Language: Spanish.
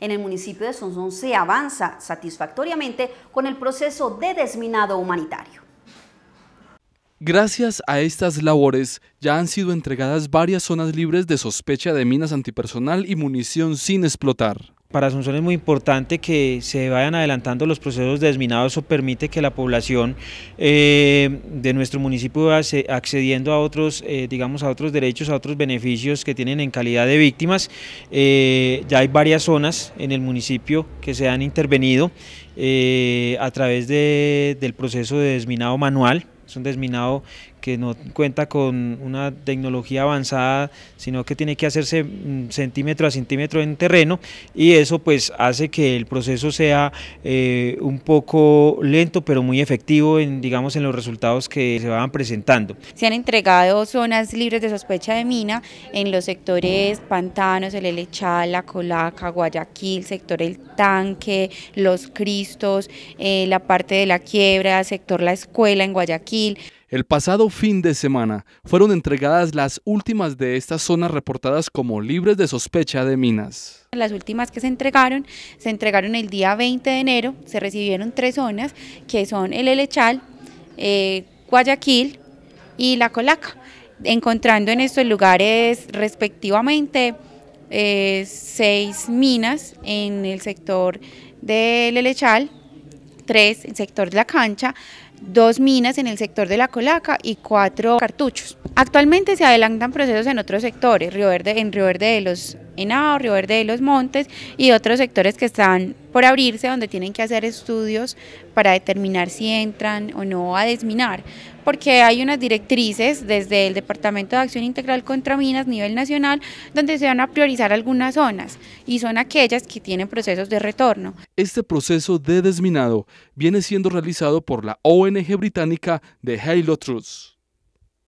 En el municipio de Sonsón se avanza satisfactoriamente con el proceso de desminado humanitario. Gracias a estas labores ya han sido entregadas varias zonas libres de sospecha de minas antipersonal y munición sin explotar. Para Asunción es muy importante que se vayan adelantando los procesos de desminado, eso permite que la población eh, de nuestro municipio vaya accediendo a otros, eh, digamos, a otros derechos, a otros beneficios que tienen en calidad de víctimas. Eh, ya hay varias zonas en el municipio que se han intervenido a través del proceso de desminado manual, es un desminado que no cuenta con una tecnología avanzada, sino que tiene que hacerse mm, centímetro a centímetro en terreno y eso pues hace que el proceso sea eh, un poco lento pero muy efectivo en digamos en los resultados que se van presentando. Se han entregado zonas libres de sospecha de mina en los sectores Pantanos, el Elechal, La Colaca, Guayaquil, sector El Tanque, Los Cristos, eh, la parte de la quiebra, sector La Escuela en Guayaquil. El pasado fin de semana fueron entregadas las últimas de estas zonas reportadas como libres de sospecha de minas. Las últimas que se entregaron, se entregaron el día 20 de enero, se recibieron tres zonas, que son el Elechal, eh, Guayaquil y La Colaca, encontrando en estos lugares respectivamente eh, seis minas en el sector del Elechal, tres en el sector de La Cancha, dos minas en el sector de la Colaca y cuatro cartuchos. Actualmente se adelantan procesos en otros sectores, Río Verde, en Río Verde de los en Río Verde de los Montes y otros sectores que están por abrirse, donde tienen que hacer estudios para determinar si entran o no a desminar, porque hay unas directrices desde el Departamento de Acción Integral contra Minas a nivel nacional, donde se van a priorizar algunas zonas y son aquellas que tienen procesos de retorno. Este proceso de desminado viene siendo realizado por la ONG británica de Halo Truth.